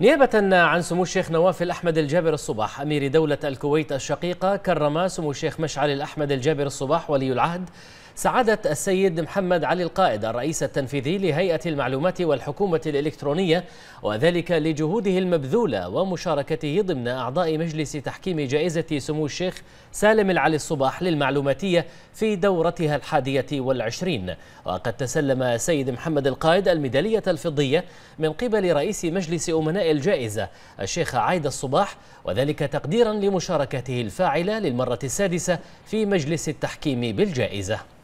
نيابة عن سمو الشيخ نواف الأحمد الجابر الصباح أمير دولة الكويت الشقيقة كرم سمو الشيخ مشعل الأحمد الجابر الصباح ولي العهد سعادة السيد محمد علي القائد الرئيس التنفيذي لهيئة المعلومات والحكومة الإلكترونية وذلك لجهوده المبذولة ومشاركته ضمن أعضاء مجلس تحكيم جائزة سمو الشيخ سالم العلي الصباح للمعلوماتية في دورتها الحادية والعشرين وقد تسلم السيد محمد القائد الميدالية الفضية من قبل رئيس مجلس أمناء الجائزة الشيخ عايد الصباح وذلك تقديرا لمشاركته الفاعلة للمرة السادسة في مجلس التحكيم بالجائزة